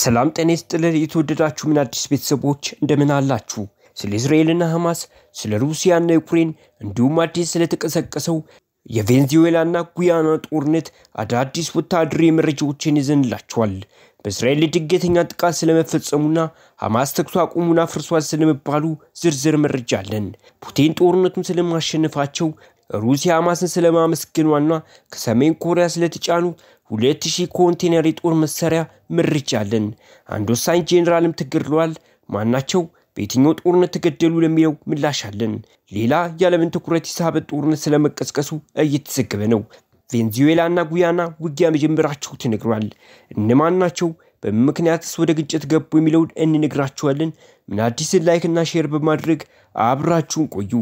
ሰላም ጤና ይስጥልን። የተወደዳችሁ ምን አዲስ ቤተሰቦች እንደምን አላችሁ? ስለ እስራኤልና ሐማስ፣ ስለ ሩሲያና ዩክሬን እንዲሁም አዲስ ስለተቀሰቀሰው የቬንዙዌላና ጉያና ጦርነት አዳዲስ ወታደራዊ መረጃዎችን ይዘንላችኋል። በእስራኤል ድንገተኛ ጥቃት ስለመፈጸሙና ሐማስ ተኩስ አቁሙን አፍርሷል ስለመባሉ ዝርዝር መረጃ አለን። ፑቲን ጦርነቱን ስለማሸነፋቸው ሩሲያ ሐማስን ስለማመስገኗና ከሰሜን ኮሪያ ስለተጫኑ ሁለት ሺህ ኮንቴነር የጦር መሳሪያ አለን አንድ ወሳኝ ጄኔራልም ተገድለዋል። ማናቸው በየትኛው ጦርነት ተገደሉ ለሚለው ምላሽ አለን። ሌላ የዓለምን ትኩረት የሳበ ጦርነት ስለመቀስቀሱ እየተዘገበ ነው። እና ጉያና ውጊያ መጀመራቸው ተነግሯል። እነማን ናቸው? በምክንያትስ ወደ ግጭት ገቡ የሚለውን እንነግራችኋለን። ምን አዲስን ላይክና ሼር በማድረግ አብራችሁን ቆዩ።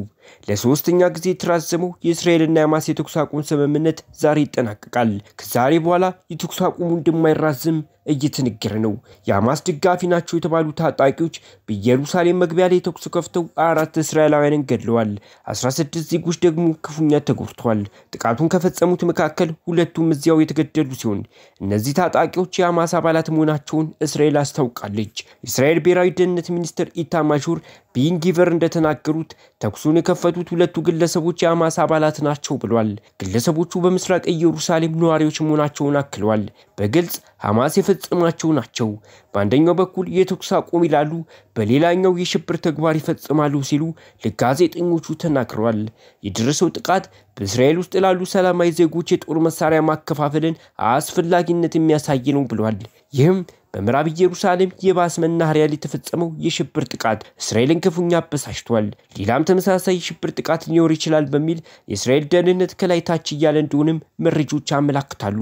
ለሶስተኛ ጊዜ የተራዘመው የእስራኤልና የሐማስ የተኩስ አቁም ስምምነት ዛሬ ይጠናቀቃል። ከዛሬ በኋላ የተኩስ አቁሙ እንደማይራዝም እየተነገረ ነው። የሐማስ ደጋፊ ናቸው የተባሉ ታጣቂዎች በኢየሩሳሌም መግቢያ ላይ ተኩስ ከፍተው አራት እስራኤላውያንን ገድለዋል። 16 ዜጎች ደግሞ ክፉኛ ተጎድተዋል። ጥቃቱን ከፈጸሙት መካከል ሁለቱም እዚያው የተገደሉ ሲሆን እነዚህ ታጣቂዎች የሐማስ አባላት መሆናቸውን እስራኤል አስታውቃለች። የእስራኤል ብሔራዊ ደህንነት ሚኒስትር ኢታማዦር ቢንጊቨር እንደተናገሩት ተኩሱን የከፈቱት ሁለቱ ግለሰቦች የአማስ አባላት ናቸው ብሏል። ግለሰቦቹ በምስራቅ ኢየሩሳሌም ነዋሪዎች መሆናቸውን አክለዋል። በግልጽ ሐማስ የፈጸማቸው ናቸው። በአንደኛው በኩል የተኩስ አቁም ይላሉ፣ በሌላኛው የሽብር ተግባር ይፈጽማሉ ሲሉ ለጋዜጠኞቹ ተናግረዋል። የደረሰው ጥቃት በእስራኤል ውስጥ ላሉ ሰላማዊ ዜጎች የጦር መሳሪያ ማከፋፈልን አስፈላጊነት የሚያሳይ ነው ብሏል። ይህም በምዕራብ ኢየሩሳሌም የባስ መናኸሪያ ላይ የተፈጸመው የሽብር ጥቃት እስራኤልን ክፉኛ አበሳጭቷል። ሌላም ተመሳሳይ የሽብር ጥቃት ሊኖር ይችላል በሚል የእስራኤል ደህንነት ከላይ ታች እያለ እንደሆንም መረጃዎች ያመላክታሉ።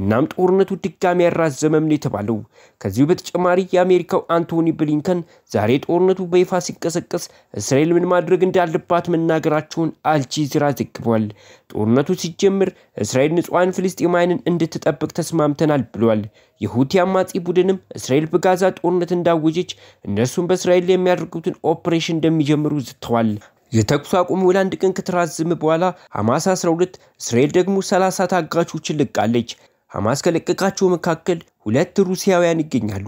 እናም ጦርነቱ ድጋሚ ያራዘመም ነው የተባለው። ከዚሁ በተጨማሪ የአሜሪካው አንቶኒ ብሊንከን ዛሬ ጦርነቱ በይፋ ሲቀሰቀስ እስራኤል ምን ማድረግ እንዳለባት መናገራቸውን አልጂዚራ ዘግቧል። ጦርነቱ ሲጀምር እስራኤል ንጹሐን ፍልስጤማውያንን እንድትጠብቅ ተስማምተናል ብሏል። የሁቲ አማጺ ቡድን ቢሆንም እስራኤል በጋዛ ጦርነት እንዳወጀች እነርሱም በእስራኤል የሚያደርጉትን ኦፕሬሽን እንደሚጀምሩ ዝተዋል። የተኩስ አቁም ወደ አንድ ቀን ከተራዘመ በኋላ ሐማስ 12 እስራኤል ደግሞ 30 ታጋቾችን ልቃለች። ሐማስ ከለቀቃቸው መካከል ሁለት ሩሲያውያን ይገኛሉ።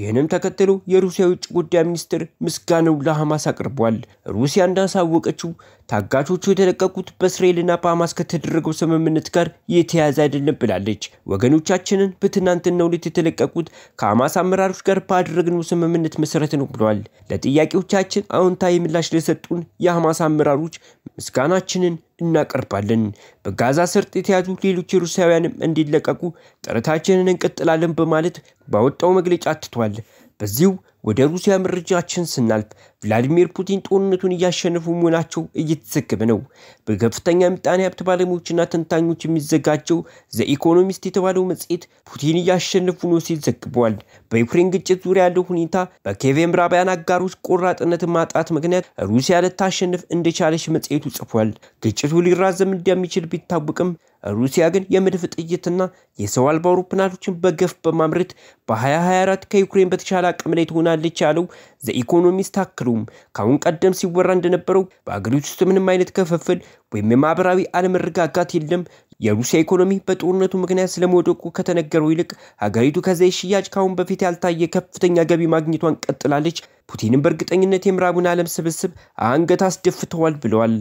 ይህንም ተከትሎ የሩሲያ ውጭ ጉዳይ ሚኒስትር ምስጋናው ለሐማስ አቅርቧል። ሩሲያ እንዳሳወቀችው ታጋቾቹ የተለቀቁት በእስራኤልና በሐማስ ከተደረገው ስምምነት ጋር የተያያዘ አይደለም ብላለች። ወገኖቻችንን በትናንትናው ዕለት የተለቀቁት ከሐማስ አመራሮች ጋር ባደረግነው ስምምነት መሰረት ነው ብለዋል። ለጥያቄዎቻችን አዎንታዊ ምላሽ ለሰጡን የሐማስ አመራሮች ምስጋናችንን እናቀርባለን። በጋዛ ሰርጥ የተያዙ ሌሎች ሩሲያውያንም እንዲለቀቁ ጥረታችንን እንቀጥላለን በማለት ባወጣው መግለጫ አትቷል። በዚሁ ወደ ሩሲያ መረጃችን ስናልፍ ቭላዲሚር ፑቲን ጦርነቱን እያሸነፉ መሆናቸው እየተዘገበ ነው። በከፍተኛ ምጣኔ ሀብት ባለሙያዎችና ተንታኞች የሚዘጋጀው ዘኢኮኖሚስት የተባለው መጽሔት ፑቲን እያሸነፉ ነው ሲል ዘግቧል። በዩክሬን ግጭት ዙሪያ ያለው ሁኔታ በኬቭ ምዕራባውያን አጋሮች ቆራጥነት ማጣት ምክንያት ሩሲያ ልታሸንፍ እንደቻለች መጽሔቱ ጽፏል። ግጭቱ ሊራዘም እንደሚችል ቢታወቅም ሩሲያ ግን የምድፍ ጥይትና የሰው አልባ አውሮፕላኖችን በገፍ በማምረት በ2024 ከዩክሬን በተሻለ አቅም ላይ ትሆናለች ያለው ዘኢኮኖሚስት አክሎም ከአሁን ቀደም ሲወራ እንደነበረው በአገሪቱ ውስጥ ምንም አይነት ከፍፍል ወይም የማህበራዊ አለመረጋጋት የለም። የሩሲያ ኢኮኖሚ በጦርነቱ ምክንያት ስለመወደቁ ከተነገረው ይልቅ ሀገሪቱ ከዘይት ሽያጭ ካሁን በፊት ያልታየ ከፍተኛ ገቢ ማግኘቷን ቀጥላለች። ፑቲንም በእርግጠኝነት የምዕራቡን ዓለም ስብስብ አንገት አስደፍተዋል ብለዋል።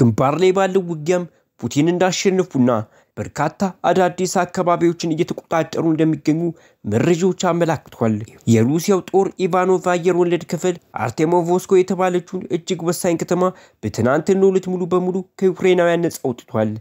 ግንባር ላይ ባለው ውጊያም ፑቲን እንዳሸነፉና በርካታ አዳዲስ አካባቢዎችን እየተቆጣጠሩ እንደሚገኙ መረጃዎች አመላክቷል። የሩሲያው ጦር ኢቫኖቭ አየር ወለድ ክፍል አርቴሞቮስኮ የተባለችውን እጅግ ወሳኝ ከተማ በትናንትናው ዕለት ሙሉ በሙሉ ከዩክሬናውያን ነጻ አውጥቷል።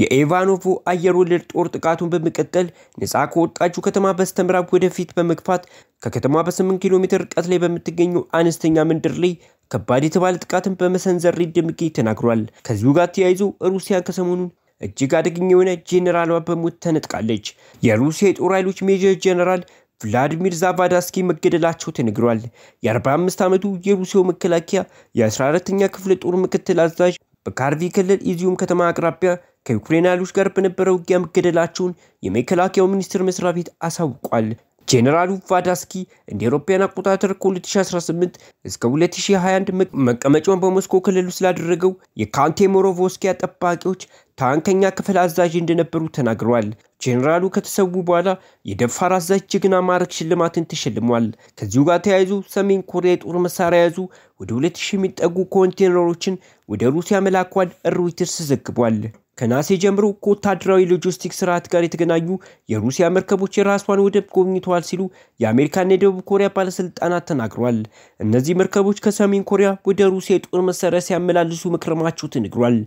የኢቫኖቭ አየር ወለድ ጦር ጥቃቱን በመቀጠል ነፃ ከወጣችው ከተማ በስተምዕራብ ወደፊት በመግፋት ከከተማ በ8 ኪሎ ሜትር ርቀት ላይ በምትገኘው አነስተኛ መንደር ላይ ከባድ የተባለ ጥቃትን በመሰንዘር ሪድምጊ ተናግሯል። ከዚሁ ጋር ተያይዞ ሩሲያን ከሰሞኑን እጅግ አደገኛ የሆነ ጄኔራሏ በሞት ተነጥቃለች። የሩሲያ የጦር ኃይሎች ሜጀር ጄኔራል ቭላዲሚር ዛቫዳስኪ መገደላቸው ተነግሯል። የ45 ዓመቱ የሩሲያው መከላከያ የ14ኛ ክፍለ ጦር ምክትል አዛዥ በካርቪ ክልል ኢዚዩም ከተማ አቅራቢያ ከዩክሬን ኃይሎች ጋር በነበረ ውጊያ መገደላቸውን የመከላከያው ሚኒስቴር መስሪያ ቤት አሳውቋል። ጄኔራሉ ቫዳስኪ እንደ ኤሮፓያን አቆጣጠር ከ2018 እስከ 2021 መቀመጫውን በሞስኮ ክልል ውስጥ ላደረገው የካንቴ ሞሮቮስኪያ ጠባቂዎች ታንከኛ ክፍል አዛዥ እንደነበሩ ተናግረዋል። ጄኔራሉ ከተሰዉ በኋላ የደፋር አዛዥ ጀግና ማዕረግ ሽልማትን ተሸልሟል። ከዚሁ ጋር ተያይዞ ሰሜን ኮሪያ የጦር መሳሪያ የያዙ ወደ 2000 የሚጠጉ ኮንቴነሮችን ወደ ሩሲያ መላኳን ሮይተርስ ዘግቧል። ከናሴ ጀምሮ ከወታደራዊ ሎጂስቲክ ስርዓት ጋር የተገናኙ የሩሲያ መርከቦች የራሷን ወደብ ጎብኝተዋል ሲሉ የአሜሪካና የደቡብ ኮሪያ ባለስልጣናት ተናግረዋል። እነዚህ መርከቦች ከሰሜን ኮሪያ ወደ ሩሲያ የጦር መሳሪያ ሲያመላልሱ መክረማቸው ተነግሯል።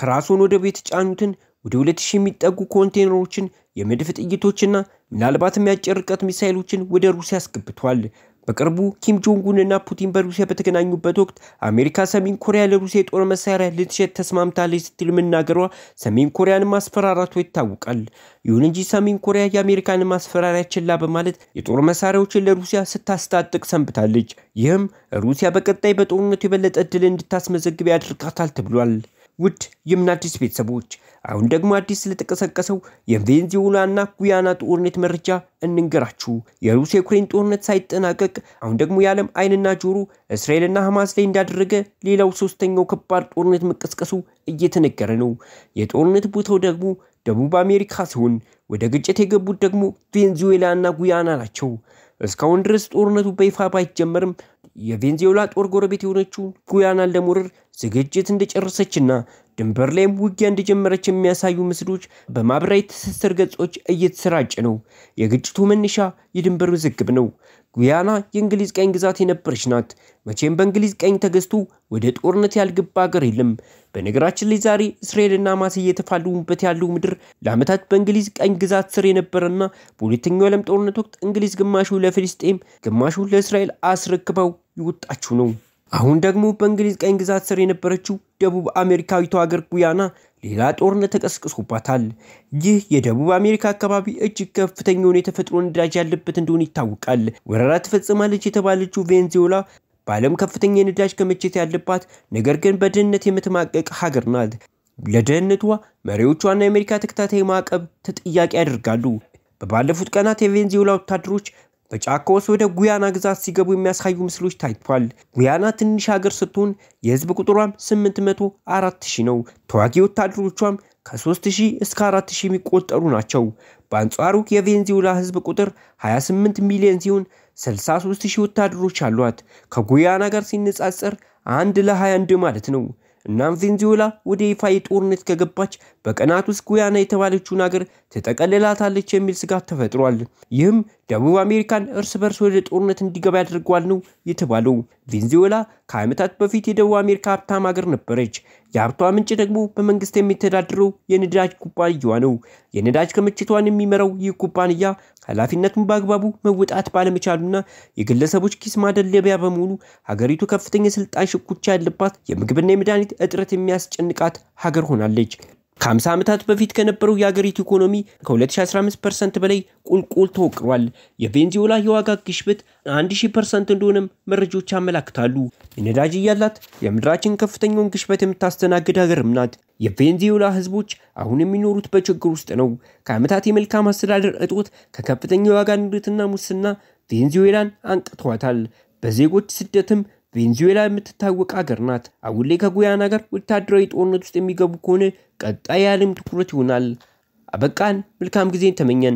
ከራሷን ወደብ የተጫኑትን ወደ 2000 የሚጠጉ ኮንቴነሮችን፣ የመድፍ ጥይቶችና ምናልባት የሚያጭር ርቀት ሚሳይሎችን ወደ ሩሲያ አስገብቷል። በቅርቡ ኪም ጆንጉን እና ፑቲን በሩሲያ በተገናኙበት ወቅት አሜሪካ ሰሜን ኮሪያ ለሩሲያ የጦር መሳሪያ ልትሸጥ ተስማምታለች ስትል መናገሯ ሰሜን ኮሪያን ማስፈራራቱ ይታወቃል። ይሁን እንጂ ሰሜን ኮሪያ የአሜሪካን ማስፈራሪያ ችላ በማለት የጦር መሳሪያዎችን ለሩሲያ ስታስታጥቅ ሰንብታለች። ይህም ሩሲያ በቀጣይ በጦርነቱ የበለጠ ድል እንድታስመዘግብ ያደርጋታል ተብሏል። ውድ የምናዲስ ቤተሰቦች አሁን ደግሞ አዲስ ስለተቀሰቀሰው የቬንዙዌላና ጉያና ጦርነት መረጃ እንንገራችሁ። የሩስ ዩክሬን ጦርነት ሳይጠናቀቅ አሁን ደግሞ የዓለም አይንና ጆሮ እስራኤልና ሐማስ ላይ እንዳደረገ ሌላው ሶስተኛው ከባድ ጦርነት መቀስቀሱ እየተነገረ ነው። የጦርነት ቦታው ደግሞ ደቡብ አሜሪካ ሲሆን ወደ ግጭት የገቡት ደግሞ ቬንዙዌላ ጉያና ናቸው። እስካሁን ድረስ ጦርነቱ በይፋ ባይጀመርም የቬንዙዌላ ጦር ጎረቤት የሆነችው ጉያናን ለመውረር ዝግጅት እንደጨረሰችና ድንበር ላይም ውጊያ እንደጀመረች የሚያሳዩ ምስሎች በማኅበራዊ ትስስር ገጾች እየተሰራጨ ነው። የግጭቱ መነሻ የድንበር ውዝግብ ነው። ጉያና የእንግሊዝ ቀኝ ግዛት የነበረች ናት። መቼም በእንግሊዝ ቀኝ ተገዝቶ ወደ ጦርነት ያልገባ ሀገር የለም። በነገራችን ላይ ዛሬ እስራኤልና ሐማስ እየተፋለሙበት ያለው ምድር ለዓመታት በእንግሊዝ ቀኝ ግዛት ስር የነበረና በሁለተኛው ዓለም ጦርነት ወቅት እንግሊዝ ግማሹ ለፊልስጤም ግማሹ ለእስራኤል አስረክበው የወጣችው ነው። አሁን ደግሞ በእንግሊዝ ቀኝ ግዛት ስር የነበረችው ደቡብ አሜሪካዊቷ ሀገር ጉያና ሌላ ጦርነት ተቀስቅሶባታል። ይህ የደቡብ አሜሪካ አካባቢ እጅግ ከፍተኛ የሆነ የተፈጥሮ ነዳጅ ያለበት እንደሆነ ይታወቃል። ወረራ ትፈጽማለች የተባለችው ቬንዙዌላ በዓለም ከፍተኛ የነዳጅ ክምችት ያለባት ነገር ግን በድህነት የምትማቀቅ ሀገር ናት። ለደህንነቷ መሪዎቿና የአሜሪካ ተከታታይ ማዕቀብ ተጠያቂ ያደርጋሉ። በባለፉት ቀናት የቬንዙዌላ ወታደሮች በጫካዎች ወደ ጉያና ግዛት ሲገቡ የሚያሳዩ ምስሎች ታይቷል። ጉያና ትንሽ ሀገር ስትሆን የህዝብ ቁጥሯም 804 ሺህ ነው። ተዋጊ ወታደሮቿም ከ3000 እስከ 4000 የሚቆጠሩ ናቸው። በአንጻሩ የቬንዙዌላ ህዝብ ቁጥር 28 ሚሊዮን ሲሆን 63000 ወታደሮች አሏት። ከጉያና ጋር ሲነጻጸር አንድ ለ21 ማለት ነው። እናም ቬንዙዌላ ወደ ይፋ የጦርነት ከገባች በቀናት ውስጥ ጉያና የተባለችውን ሀገር ትጠቀልላታለች የሚል ስጋት ተፈጥሯል። ይህም ደቡብ አሜሪካን እርስ በርስ ወደ ጦርነት እንዲገባ ያደርገዋል ነው የተባለው። ቬንዙዌላ ከዓመታት በፊት የደቡብ አሜሪካ ሀብታም ሀገር ነበረች። የሀብቷ ምንጭ ደግሞ በመንግስት የሚተዳድረው የነዳጅ ኩባንያዋ ነው። የነዳጅ ክምችቷን የሚመራው ይህ ኩባንያ ኃላፊነቱን በአግባቡ መወጣት ባለመቻሉና የግለሰቦች ኪስ ማደለቢያ በመሆኑ ሀገሪቱ ከፍተኛ የስልጣን ሽኩቻ ያለባት የምግብና የመድኃኒት እጥረት የሚያስጨንቃት ሀገር ሆናለች። ከ50 ዓመታት በፊት ከነበረው የአገሪቱ ኢኮኖሚ ከ2015 ፐርሰንት በላይ ቁልቁል ተወቅሯል። የቬንዙዌላ የዋጋ ግሽበት 1000 ፐርሰንት እንደሆነም መረጃዎች ያመላክታሉ። ነዳጅ እያላት የምድራችን ከፍተኛውን ግሽበት የምታስተናግድ ሀገርም ናት። የቬንዙዌላ ህዝቦች አሁን የሚኖሩት በችግር ውስጥ ነው። ከዓመታት የመልካም አስተዳደር እጦት፣ ከከፍተኛ የዋጋ ንረትና ሙስና ቬንዙዌላን አንቅተዋታል። በዜጎች ስደትም ቬንዙዌላ የምትታወቅ ሀገር ናት። አሁን ላይ ከጉያና ጋር ወታደራዊ ጦርነት ውስጥ የሚገቡ ከሆነ ቀጣይ የዓለም ትኩረት ይሆናል። አበቃን። መልካም ጊዜን ተመኘን።